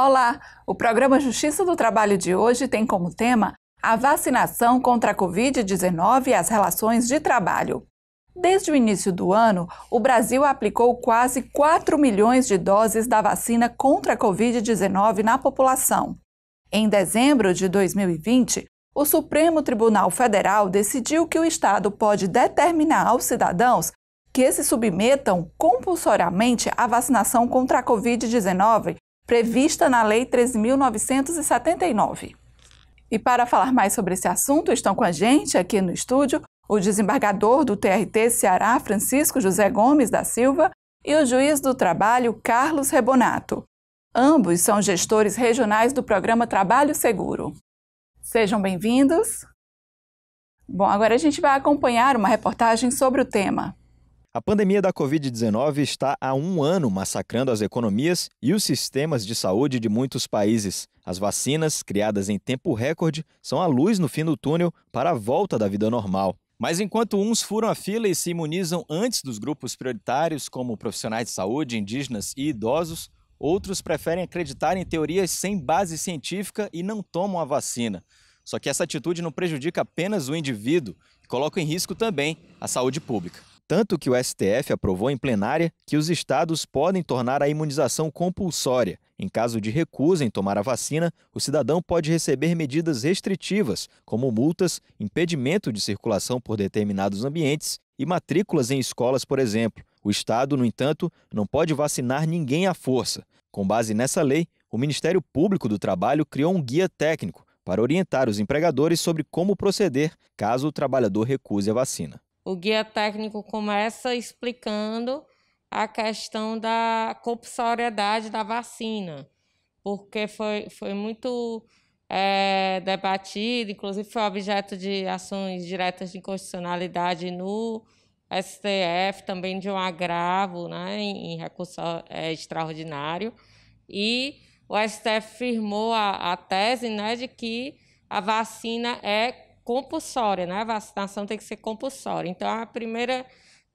Olá! O programa Justiça do Trabalho de hoje tem como tema a vacinação contra a Covid-19 e as relações de trabalho. Desde o início do ano, o Brasil aplicou quase 4 milhões de doses da vacina contra a Covid-19 na população. Em dezembro de 2020, o Supremo Tribunal Federal decidiu que o Estado pode determinar aos cidadãos que se submetam compulsoriamente à vacinação contra a Covid-19 prevista na Lei 13.979. E para falar mais sobre esse assunto, estão com a gente aqui no estúdio o desembargador do TRT Ceará, Francisco José Gomes da Silva, e o juiz do trabalho, Carlos Rebonato. Ambos são gestores regionais do programa Trabalho Seguro. Sejam bem-vindos. Bom, agora a gente vai acompanhar uma reportagem sobre o tema a pandemia da Covid-19 está há um ano massacrando as economias e os sistemas de saúde de muitos países. As vacinas, criadas em tempo recorde, são a luz no fim do túnel para a volta da vida normal. Mas enquanto uns furam a fila e se imunizam antes dos grupos prioritários, como profissionais de saúde, indígenas e idosos, outros preferem acreditar em teorias sem base científica e não tomam a vacina. Só que essa atitude não prejudica apenas o indivíduo, coloca em risco também a saúde pública. Tanto que o STF aprovou em plenária que os estados podem tornar a imunização compulsória. Em caso de recusa em tomar a vacina, o cidadão pode receber medidas restritivas, como multas, impedimento de circulação por determinados ambientes e matrículas em escolas, por exemplo. O Estado, no entanto, não pode vacinar ninguém à força. Com base nessa lei, o Ministério Público do Trabalho criou um guia técnico para orientar os empregadores sobre como proceder caso o trabalhador recuse a vacina o guia técnico começa explicando a questão da compulsoriedade da vacina, porque foi, foi muito é, debatido, inclusive foi objeto de ações diretas de inconstitucionalidade no STF, também de um agravo né, em, em recurso é, extraordinário. E o STF firmou a, a tese né, de que a vacina é compulsória, né? A vacinação tem que ser compulsória. Então, a primeira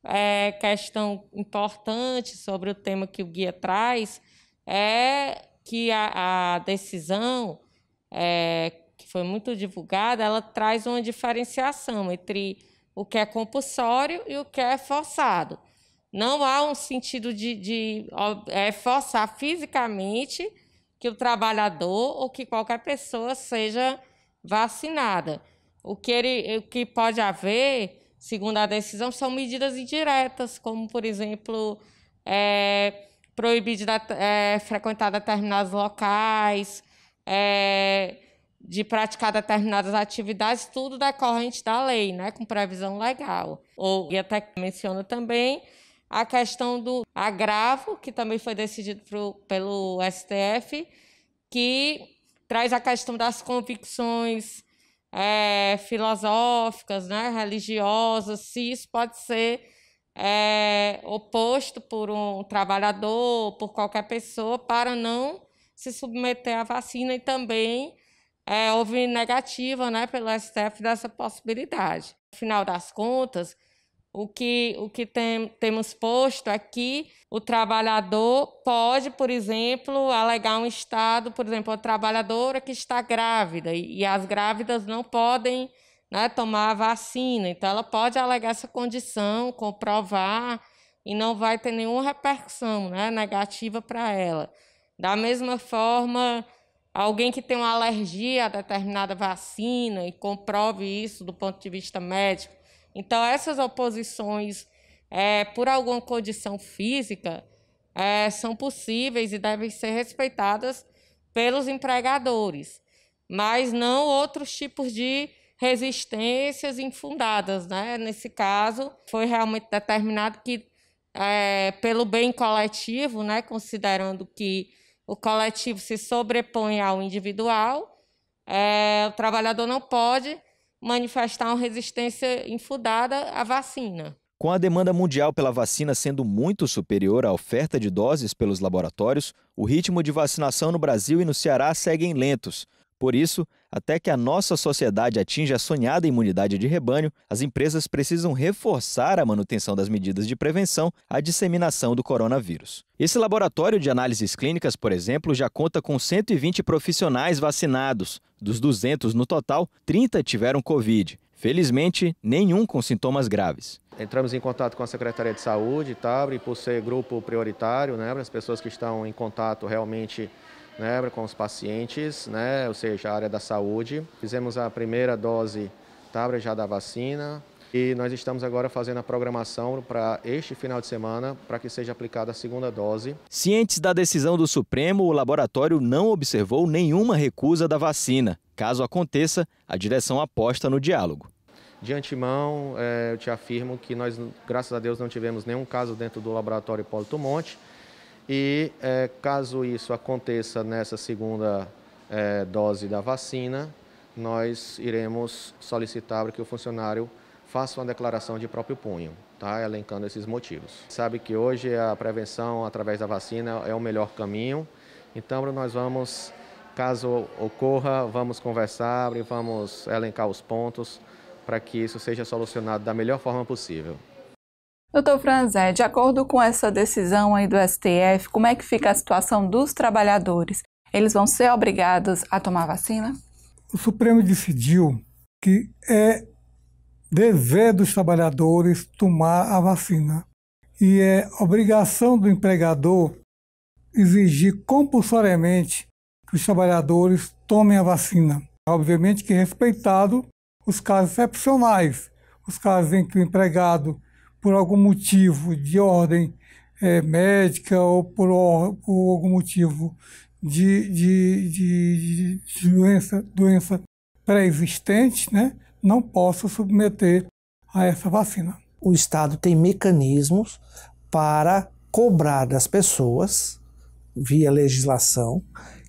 é, questão importante sobre o tema que o guia traz é que a, a decisão, é, que foi muito divulgada, ela traz uma diferenciação entre o que é compulsório e o que é forçado. Não há um sentido de, de é, forçar fisicamente que o trabalhador ou que qualquer pessoa seja vacinada. O que, ele, o que pode haver, segundo a decisão, são medidas indiretas, como, por exemplo, é, proibir de é, frequentar determinados locais, é, de praticar determinadas atividades, tudo decorrente da lei, né, com previsão legal. Ou, e até menciona também a questão do agravo, que também foi decidido pro, pelo STF, que traz a questão das convicções é, filosóficas, né, religiosas, se isso pode ser é, oposto por um trabalhador, por qualquer pessoa, para não se submeter à vacina e também é, houve negativa né, pelo STF dessa possibilidade. No final das contas, o que, o que tem, temos posto aqui, é o trabalhador pode, por exemplo, alegar um estado, por exemplo, a trabalhadora que está grávida e, e as grávidas não podem né, tomar a vacina. Então, ela pode alegar essa condição, comprovar e não vai ter nenhuma repercussão né, negativa para ela. Da mesma forma, alguém que tem uma alergia a determinada vacina e comprove isso do ponto de vista médico então, essas oposições, é, por alguma condição física, é, são possíveis e devem ser respeitadas pelos empregadores, mas não outros tipos de resistências infundadas. Né? Nesse caso, foi realmente determinado que, é, pelo bem coletivo, né, considerando que o coletivo se sobrepõe ao individual, é, o trabalhador não pode manifestar uma resistência infundada à vacina. Com a demanda mundial pela vacina sendo muito superior à oferta de doses pelos laboratórios, o ritmo de vacinação no Brasil e no Ceará seguem lentos. Por isso, até que a nossa sociedade atinja a sonhada imunidade de rebanho, as empresas precisam reforçar a manutenção das medidas de prevenção à disseminação do coronavírus. Esse laboratório de análises clínicas, por exemplo, já conta com 120 profissionais vacinados. Dos 200 no total, 30 tiveram Covid. Felizmente, nenhum com sintomas graves. Entramos em contato com a Secretaria de Saúde, TABRE, por ser grupo prioritário, né, para as pessoas que estão em contato realmente né, com os pacientes, né, ou seja, a área da saúde. Fizemos a primeira dose tá, já da vacina e nós estamos agora fazendo a programação para este final de semana para que seja aplicada a segunda dose. Cientes da decisão do Supremo, o laboratório não observou nenhuma recusa da vacina. Caso aconteça, a direção aposta no diálogo. De antemão, eh, eu te afirmo que nós, graças a Deus, não tivemos nenhum caso dentro do laboratório Polito Monte. E é, caso isso aconteça nessa segunda é, dose da vacina, nós iremos solicitar que o funcionário faça uma declaração de próprio punho, tá? elencando esses motivos. Sabe que hoje a prevenção através da vacina é o melhor caminho, então nós vamos, caso ocorra, vamos conversar e vamos elencar os pontos para que isso seja solucionado da melhor forma possível. Doutor Franzé, de acordo com essa decisão aí do STF, como é que fica a situação dos trabalhadores? Eles vão ser obrigados a tomar vacina? O Supremo decidiu que é dever dos trabalhadores tomar a vacina e é obrigação do empregador exigir compulsoriamente que os trabalhadores tomem a vacina. É, obviamente que respeitado os casos excepcionais, os casos em que o empregado por algum motivo de ordem é, médica ou por, por algum motivo de, de, de, de doença, doença pré-existente, né, não possa submeter a essa vacina. O Estado tem mecanismos para cobrar das pessoas, via legislação,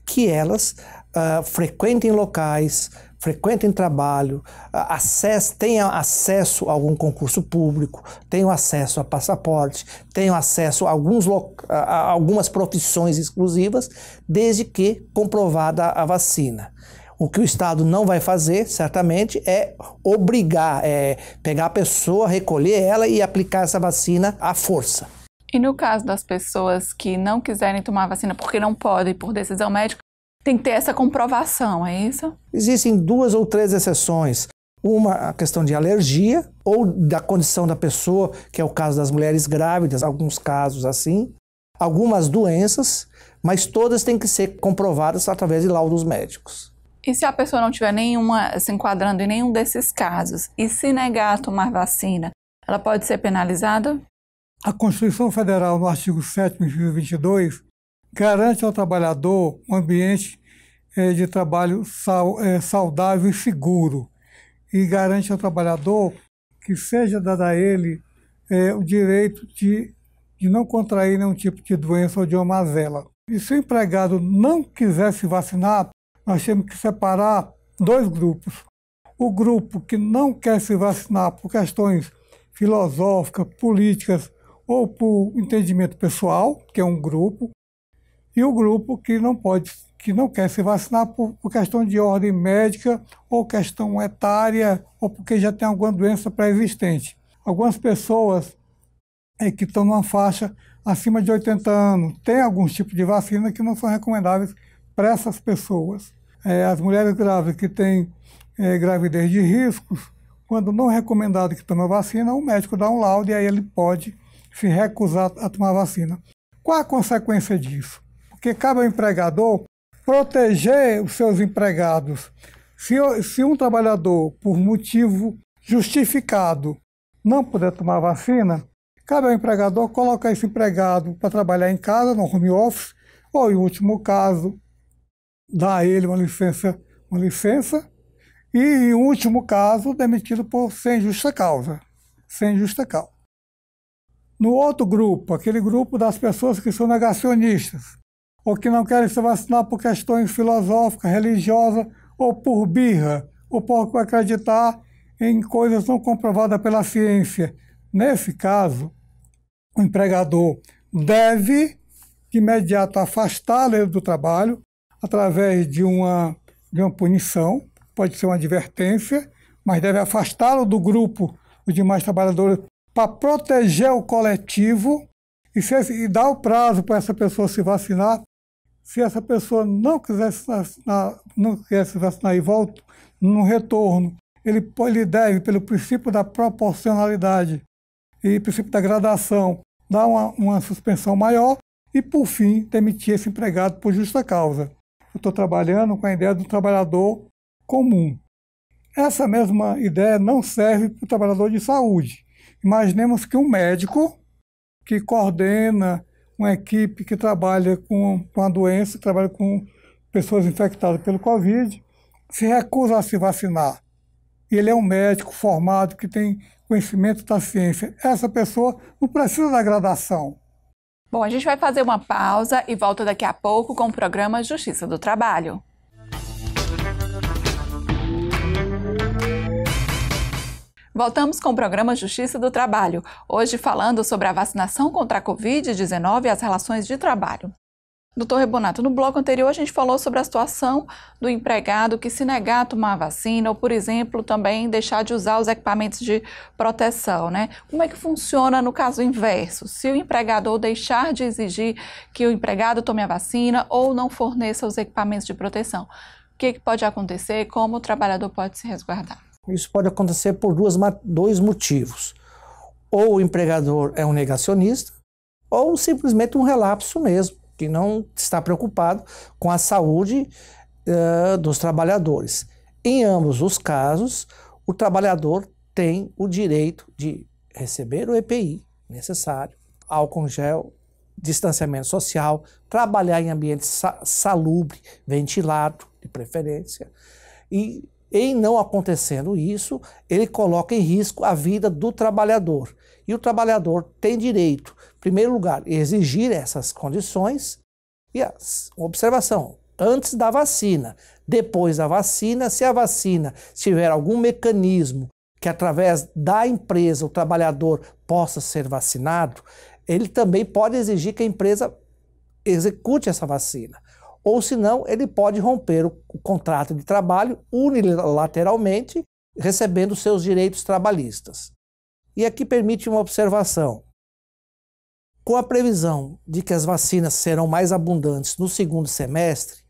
que elas uh, frequentem locais, frequentem trabalho, acesso, tenham acesso a algum concurso público, tenham acesso a passaporte, tenham acesso a, alguns, a algumas profissões exclusivas, desde que comprovada a vacina. O que o Estado não vai fazer, certamente, é obrigar, é pegar a pessoa, recolher ela e aplicar essa vacina à força. E no caso das pessoas que não quiserem tomar vacina porque não podem por decisão médica, tem que ter essa comprovação, é isso? Existem duas ou três exceções. Uma, a questão de alergia ou da condição da pessoa, que é o caso das mulheres grávidas, alguns casos assim. Algumas doenças, mas todas têm que ser comprovadas através de laudos médicos. E se a pessoa não tiver nenhuma, se enquadrando em nenhum desses casos, e se negar a tomar vacina, ela pode ser penalizada? A Constituição Federal, no artigo 7 inciso 22, garante ao trabalhador um ambiente é, de trabalho sal, é, saudável e seguro, e garante ao trabalhador que seja dado a ele é, o direito de, de não contrair nenhum tipo de doença ou de uma mazela. E se o empregado não quiser se vacinar, nós temos que separar dois grupos. O grupo que não quer se vacinar por questões filosóficas, políticas ou por entendimento pessoal, que é um grupo, e o grupo que não pode, que não quer se vacinar por, por questão de ordem médica ou questão etária ou porque já tem alguma doença pré-existente. Algumas pessoas é, que estão numa faixa acima de 80 anos têm alguns tipos de vacina que não são recomendáveis para essas pessoas. É, as mulheres grávidas que têm é, gravidez de riscos, quando não recomendado que tome a vacina, o médico dá um laudo e aí ele pode se recusar a tomar a vacina. Qual a consequência disso? que cabe ao empregador proteger os seus empregados. Se, se um trabalhador, por motivo justificado, não puder tomar vacina, cabe ao empregador colocar esse empregado para trabalhar em casa, no home office, ou, em último caso, dar a ele uma licença, uma licença e, em último caso, demitido por sem justa causa. Sem justa causa. No outro grupo, aquele grupo das pessoas que são negacionistas, ou que não querem se vacinar por questões filosóficas, religiosas ou por birra, ou por acreditar em coisas não comprovadas pela ciência. Nesse caso, o empregador deve, de imediato, afastá-lo do trabalho através de uma, de uma punição, pode ser uma advertência, mas deve afastá-lo do grupo, os demais trabalhadores, para proteger o coletivo e, se, e dar o prazo para essa pessoa se vacinar se essa pessoa não quisesse assinar, não quisesse e volta no retorno, ele, ele deve, pelo princípio da proporcionalidade e princípio da gradação, dar uma, uma suspensão maior e, por fim, demitir esse empregado por justa causa. Eu estou trabalhando com a ideia do trabalhador comum. Essa mesma ideia não serve para o trabalhador de saúde. Imaginemos que um médico que coordena uma equipe que trabalha com, com a doença, trabalha com pessoas infectadas pelo Covid, se recusa a se vacinar. Ele é um médico formado que tem conhecimento da ciência. Essa pessoa não precisa da gradação. Bom, a gente vai fazer uma pausa e volta daqui a pouco com o programa Justiça do Trabalho. Voltamos com o programa Justiça do Trabalho, hoje falando sobre a vacinação contra a Covid-19 e as relações de trabalho. Doutor Rebonato, no bloco anterior a gente falou sobre a situação do empregado que se negar a tomar a vacina ou, por exemplo, também deixar de usar os equipamentos de proteção, né? Como é que funciona no caso inverso? Se o empregador deixar de exigir que o empregado tome a vacina ou não forneça os equipamentos de proteção, o que, que pode acontecer? Como o trabalhador pode se resguardar? Isso pode acontecer por duas, dois motivos. Ou o empregador é um negacionista, ou simplesmente um relapso mesmo, que não está preocupado com a saúde uh, dos trabalhadores. Em ambos os casos, o trabalhador tem o direito de receber o EPI necessário, álcool gel, distanciamento social, trabalhar em ambiente sa salubre, ventilado, de preferência, e em não acontecendo isso, ele coloca em risco a vida do trabalhador. E o trabalhador tem direito, em primeiro lugar, exigir essas condições. E as, observação: antes da vacina, depois da vacina, se a vacina tiver algum mecanismo que através da empresa o trabalhador possa ser vacinado, ele também pode exigir que a empresa execute essa vacina ou senão ele pode romper o, contrato de trabalho unilateralmente, recebendo seus direitos trabalhistas. E aqui permite uma observação. Com a previsão de que as vacinas serão mais abundantes no segundo semestre,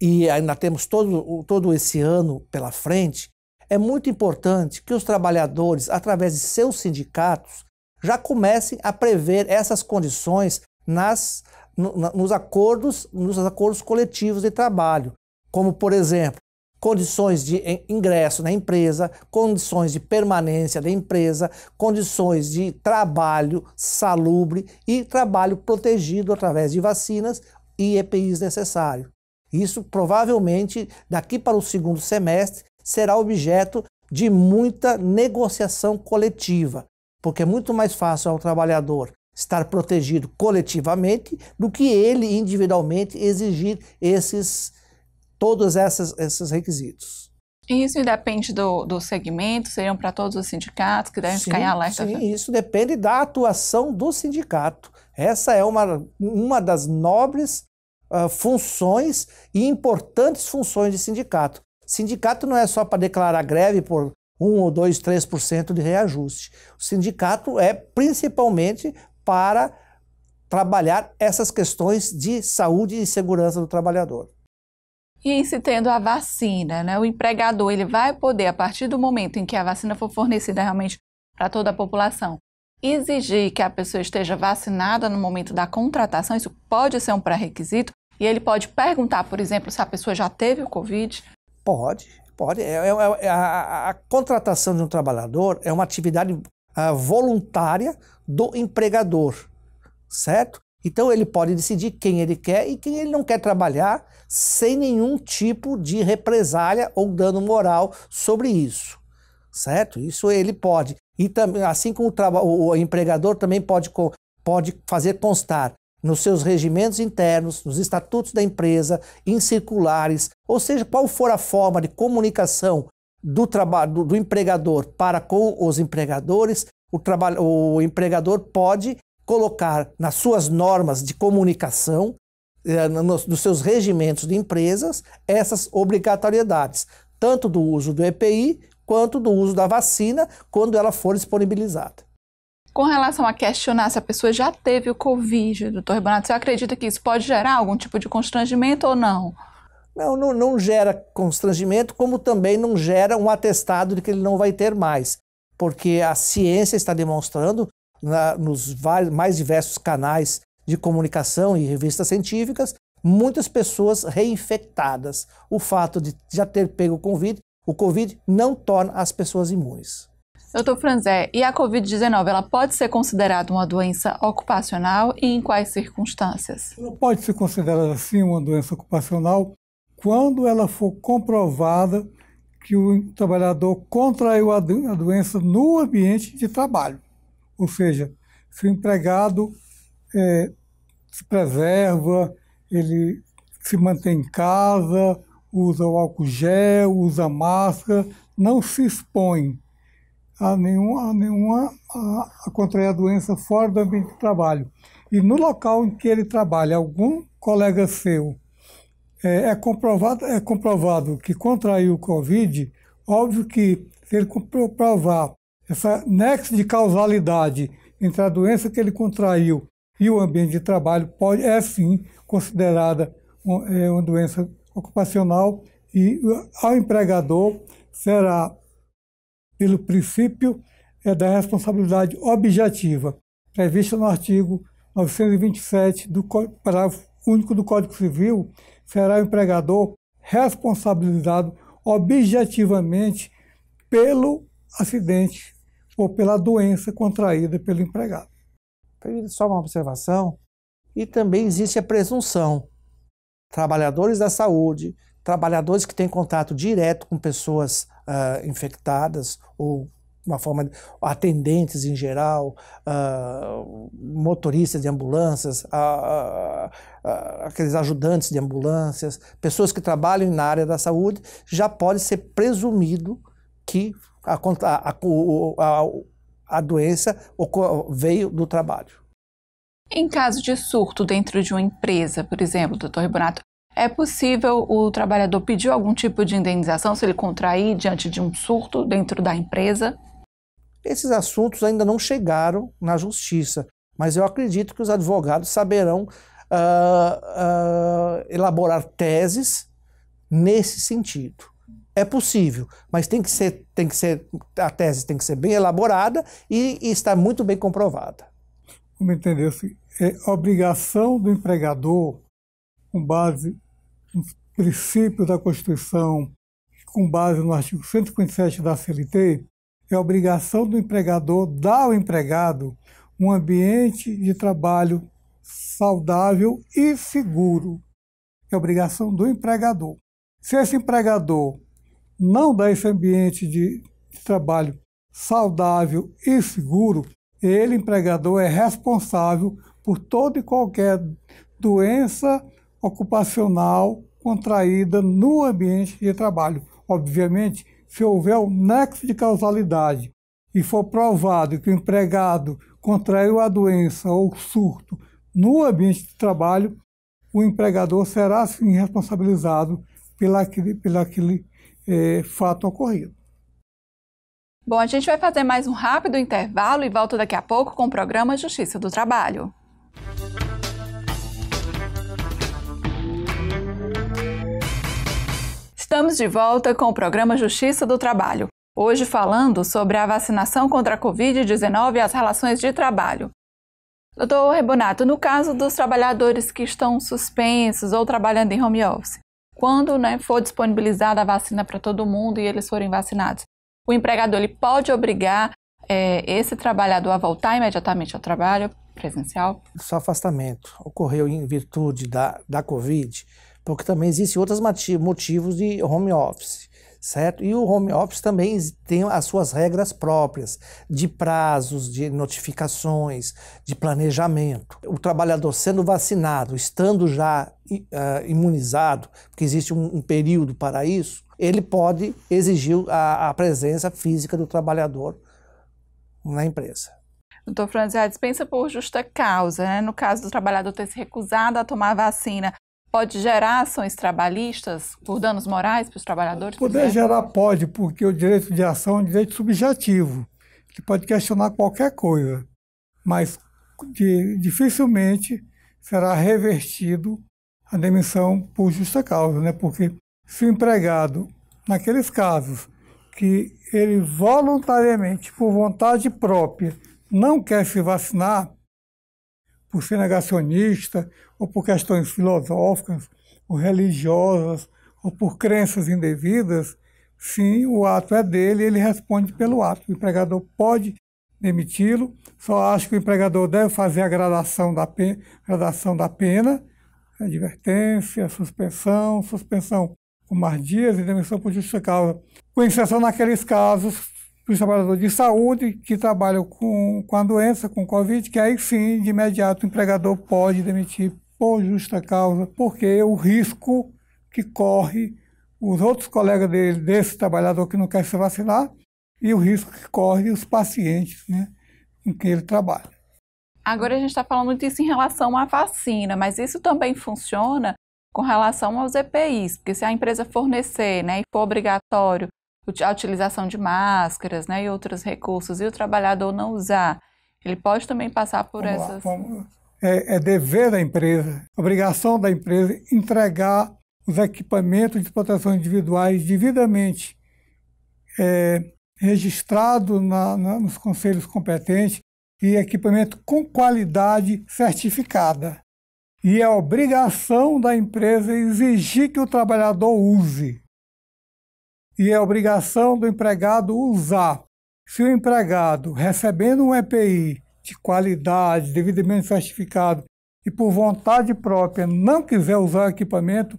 e ainda temos todo, todo esse ano pela frente, é muito importante que os trabalhadores, através de seus sindicatos, já comecem a prever essas condições nas nos acordos, nos acordos coletivos de trabalho, como por exemplo, condições de ingresso na empresa, condições de permanência da empresa, condições de trabalho salubre e trabalho protegido através de vacinas e EPIs necessários. Isso provavelmente daqui para o segundo semestre será objeto de muita negociação coletiva, porque é muito mais fácil ao trabalhador estar protegido coletivamente do que ele individualmente exigir esses todos essas, esses requisitos. E isso depende do, do segmento, seriam para todos os sindicatos que devem sim, ficar em alerta? Sim, isso depende da atuação do sindicato. Essa é uma, uma das nobres uh, funções e importantes funções de sindicato. Sindicato não é só para declarar greve por 1 ou 2, 3% de reajuste. O sindicato é principalmente para trabalhar essas questões de saúde e segurança do trabalhador. E se tendo a vacina, né, o empregador ele vai poder, a partir do momento em que a vacina for fornecida realmente para toda a população, exigir que a pessoa esteja vacinada no momento da contratação, isso pode ser um pré-requisito, e ele pode perguntar, por exemplo, se a pessoa já teve o Covid? Pode, pode. É, é, é, a, a contratação de um trabalhador é uma atividade ah, voluntária do empregador, certo? Então ele pode decidir quem ele quer e quem ele não quer trabalhar sem nenhum tipo de represália ou dano moral sobre isso, certo? Isso ele pode. E também, assim como o, o empregador também pode, pode fazer constar nos seus regimentos internos, nos estatutos da empresa, em circulares, ou seja, qual for a forma de comunicação do trabalho do, empregador para com os empregadores, o, trabalho, o empregador pode colocar nas suas normas de comunicação, eh, nos, nos seus regimentos de empresas, essas obrigatoriedades, tanto do uso do EPI quanto do uso da vacina, quando ela for disponibilizada. Com relação a questionar se a pessoa já teve o Covid, doutor Renato, você acredita que isso pode gerar algum tipo de constrangimento ou não? Não, não, não gera constrangimento, como também não gera um atestado de que ele não vai ter mais. Porque a ciência está demonstrando, na, nos mais diversos canais de comunicação e revistas científicas, muitas pessoas reinfectadas. O fato de já ter pego o Covid, o Covid não torna as pessoas imunes. Doutor Franzé, e a Covid-19, ela pode ser considerada uma doença ocupacional e em quais circunstâncias? Ela pode ser considerada, sim, uma doença ocupacional quando ela for comprovada que o trabalhador contraiu a, do, a doença no ambiente de trabalho. Ou seja, se o empregado é, se preserva, ele se mantém em casa, usa o álcool gel, usa máscara, não se expõe a nenhuma, a, nenhuma a, a contrair a doença fora do ambiente de trabalho. E no local em que ele trabalha, algum colega seu é, é, comprovado, é comprovado que contraiu o Covid, óbvio que se ele comprovar essa nexo de causalidade entre a doença que ele contraiu e o ambiente de trabalho, pode, é sim considerada é, uma doença ocupacional e ao empregador será, pelo princípio é, da responsabilidade objetiva, prevista no artigo 927 do parágrafo único do Código Civil será o empregador responsabilizado objetivamente pelo acidente ou pela doença contraída pelo empregado. Então, só uma observação. E também existe a presunção. Trabalhadores da saúde, trabalhadores que têm contato direto com pessoas uh, infectadas ou uma forma atendentes em geral, uh, motoristas de ambulâncias, uh, uh, aqueles ajudantes de ambulâncias, pessoas que trabalham na área da saúde, já pode ser presumido que a, a, a, a doença veio do trabalho. Em caso de surto dentro de uma empresa, por exemplo, doutor Ribonato, é possível o trabalhador pedir algum tipo de indenização se ele contrair diante de um surto dentro da empresa? Esses assuntos ainda não chegaram na justiça, mas eu acredito que os advogados saberão uh, uh, elaborar teses nesse sentido. É possível, mas tem que ser, tem que ser, a tese tem que ser bem elaborada e, e está muito bem comprovada. Como entendeu, é obrigação do empregador, com base nos princípios da Constituição, com base no artigo 157 da CLT, é obrigação do empregador dar ao empregado um ambiente de trabalho saudável e seguro. É obrigação do empregador. Se esse empregador não dá esse ambiente de, de trabalho saudável e seguro, ele, empregador, é responsável por toda e qualquer doença ocupacional contraída no ambiente de trabalho. Obviamente, se houver um nexo de causalidade e for provado que o empregado contraiu a doença ou surto no ambiente de trabalho, o empregador será sim responsabilizado pela aquele é, fato ocorrido. Bom, a gente vai fazer mais um rápido intervalo e volta daqui a pouco com o programa Justiça do Trabalho. Estamos de volta com o programa Justiça do Trabalho. Hoje falando sobre a vacinação contra a Covid-19 e as relações de trabalho. Doutor Rebonato, no caso dos trabalhadores que estão suspensos ou trabalhando em home office, quando né, for disponibilizada a vacina para todo mundo e eles forem vacinados, o empregador ele pode obrigar é, esse trabalhador a voltar imediatamente ao trabalho presencial? Se o afastamento ocorreu em virtude da, da Covid, porque também existem outros motivos de home office, certo? E o home office também tem as suas regras próprias, de prazos, de notificações, de planejamento. O trabalhador sendo vacinado, estando já uh, imunizado, porque existe um, um, período para isso, ele pode exigir a, a presença física do trabalhador na empresa. Doutor Franz, a dispensa por justa causa, né? no caso do trabalhador ter se recusado a tomar a vacina, pode gerar ações trabalhistas por danos morais para os trabalhadores? Poder gerar pode, porque o direito de ação é um direito subjetivo. Ele pode questionar qualquer coisa, mas de, dificilmente será revertido a demissão por justa causa, né? porque se o empregado, naqueles casos que ele voluntariamente, por vontade própria, não quer se vacinar, por ser negacionista, ou por questões filosóficas, ou religiosas, ou por crenças indevidas, sim, o ato é dele e ele responde pelo ato. O empregador pode demiti-lo, só acho que o empregador deve fazer a gradação da, pena, gradação da pena, advertência, suspensão, suspensão por mais dias e demissão por justa causa, com exceção naqueles casos os trabalhadores de saúde que trabalham com, com a doença, com o Covid, que aí sim, de imediato, o empregador pode demitir por justa causa, porque é o risco que corre os outros colegas dele, desse trabalhador que não quer se vacinar, e o risco que corre os pacientes né, em que ele trabalha. Agora a gente está falando disso em relação à vacina, mas isso também funciona com relação aos EPIs, porque se a empresa fornecer né, e for obrigatório a utilização de máscaras né, e outros recursos, e o trabalhador não usar, ele pode também passar por vamos essas. Lá, é, é dever da empresa, obrigação da empresa entregar os equipamentos de proteção individuais devidamente é, registrado na, na, nos conselhos competentes e equipamento com qualidade certificada. E é obrigação da empresa exigir que o trabalhador use e é obrigação do empregado usar. Se o empregado, recebendo um EPI de qualidade, devidamente certificado e por vontade própria não quiser usar o equipamento,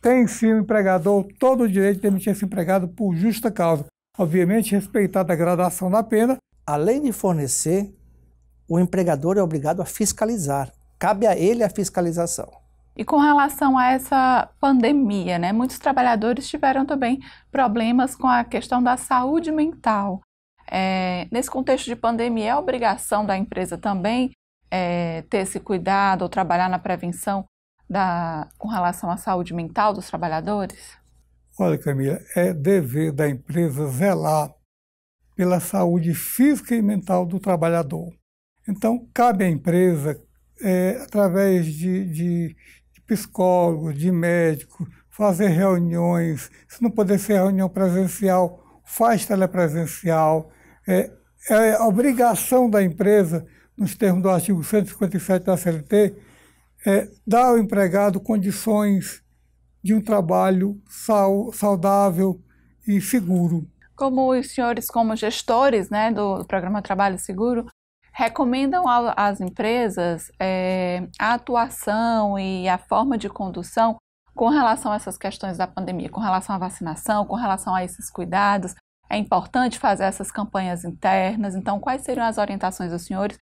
tem sim o empregador todo o direito de demitir esse empregado por justa causa, obviamente respeitada a gradação da pena. Além de fornecer, o empregador é obrigado a fiscalizar. Cabe a ele a fiscalização. E com relação a essa pandemia, né, muitos trabalhadores tiveram também problemas com a questão da saúde mental. É, nesse contexto de pandemia, é obrigação da empresa também é, ter esse cuidado ou trabalhar na prevenção da, com relação à saúde mental dos trabalhadores? Olha, Camila, é dever da empresa zelar pela saúde física e mental do trabalhador. Então, cabe à empresa, é, através de, de, psicólogo, de médico, fazer reuniões. Se não poder ser reunião presencial, faz telepresencial. É, é a obrigação da empresa, nos termos do artigo 157 da CLT, é dar ao empregado condições de um trabalho saudável e seguro. Como os senhores, como gestores né, do programa Trabalho Seguro, recomendam às empresas é, a atuação e a forma de condução com relação a essas questões da pandemia, com relação à vacinação, com relação a esses cuidados. É importante fazer essas campanhas internas. Então, quais seriam as orientações dos senhores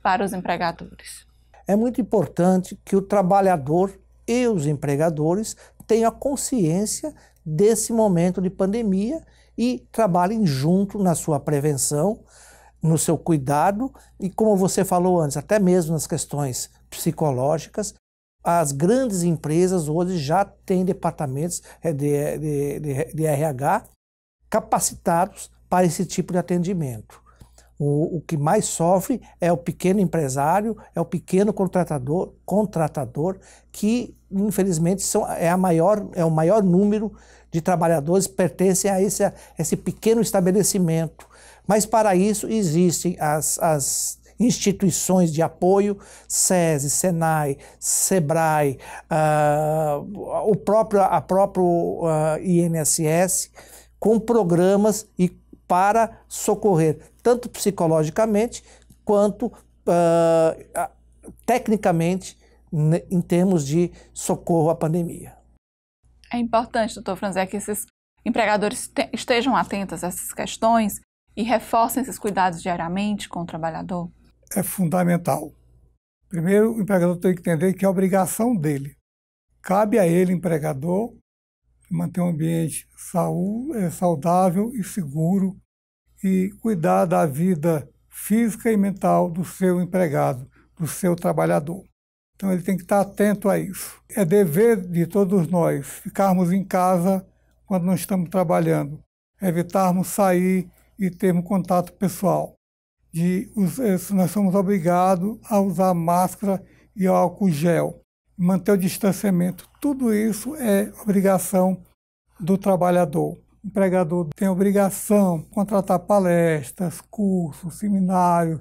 para os empregadores? É muito importante que o trabalhador e os empregadores tenham consciência desse momento de pandemia e trabalhem junto na sua prevenção, no seu cuidado e, como você falou antes, até mesmo nas questões psicológicas. As grandes empresas hoje já têm departamentos é, de, de, de, de RH capacitados para esse tipo de atendimento. O, o, que mais sofre é o pequeno empresário, é o pequeno contratador, contratador que infelizmente são, é, a maior, é o maior número de trabalhadores que pertencem a esse, a esse pequeno estabelecimento mas para isso existem as, as instituições de apoio, SESI, SENAI, SEBRAE, uh, o próprio, a próprio uh, ah, INSS, com programas e para socorrer tanto psicologicamente quanto uh, tecnicamente né, em termos de socorro à pandemia. É importante, doutor Franzé, que esses empregadores estejam atentos a essas questões e reforcem esses cuidados diariamente com o trabalhador? É fundamental. Primeiro, o empregador tem que entender que é obrigação dele. Cabe a ele, empregador, manter um ambiente eh, saudável e seguro e cuidar da vida física e mental do seu empregado, do seu trabalhador. Então ele tem que estar atento a isso. É dever de todos nós ficarmos em casa quando não estamos trabalhando, evitarmos sair e termos contato pessoal. De, eh, nós somos obrigados a usar máscara e álcool gel, manter o distanciamento. Tudo isso é obrigação do trabalhador. O empregador tem obrigação de contratar palestras, cursos, seminários,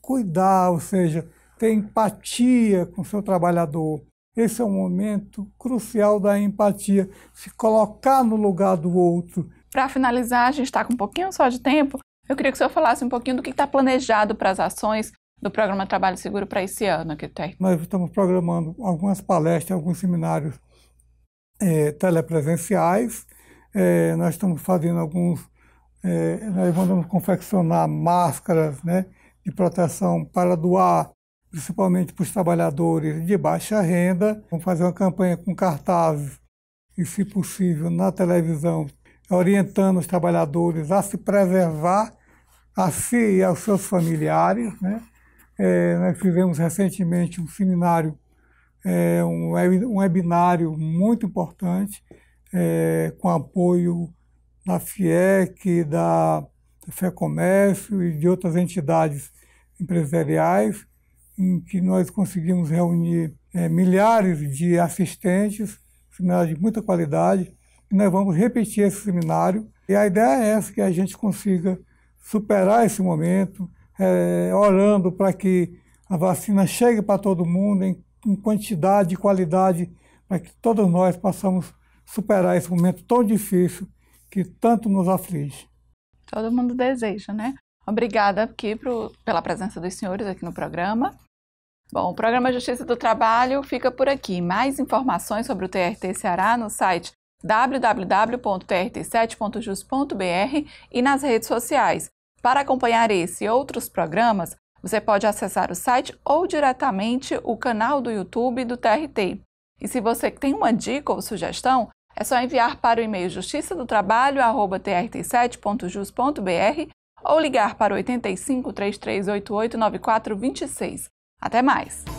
cuidar, ou seja, ter empatia com o seu trabalhador. Esse é um momento crucial da empatia, se colocar no lugar do outro, para finalizar, a gente está com um pouquinho só de tempo. Eu queria que o senhor falasse um pouquinho do que está planejado para as ações do programa Trabalho Seguro para esse ano que tem. Nós estamos programando algumas palestras, alguns seminários é, telepresenciais. É, nós estamos fazendo alguns. É, nós vamos confeccionar máscaras né, de proteção para doar, principalmente para os trabalhadores de baixa renda. Vamos fazer uma campanha com cartazes e, se possível, na televisão orientando os trabalhadores a se preservar a si e aos seus familiares. Né? É, nós fizemos recentemente um seminário, é, um, um webinário muito importante, é, com apoio da FIEC, da FEComércio e de outras entidades empresariais, em que nós conseguimos reunir é, milhares de assistentes, seminário de muita qualidade, nós vamos repetir esse seminário e a ideia é essa, que a gente consiga superar esse momento, é, orando para que a vacina chegue para todo mundo em, em quantidade e qualidade, para que todos nós possamos superar esse momento tão difícil que tanto nos aflige. Todo mundo deseja, né? Obrigada aqui pro, pela presença dos senhores aqui no programa. Bom, o programa Justiça do Trabalho fica por aqui. Mais informações sobre o TRT Ceará no site www.trt7.jus.br e nas redes sociais. Para acompanhar esse e outros programas, você pode acessar o site ou diretamente o canal do YouTube do TRT. E se você tem uma dica ou sugestão, é só enviar para o e-mail justiça do trabalho@trt7.jus.br ou ligar para 85 3388 9426. Até mais!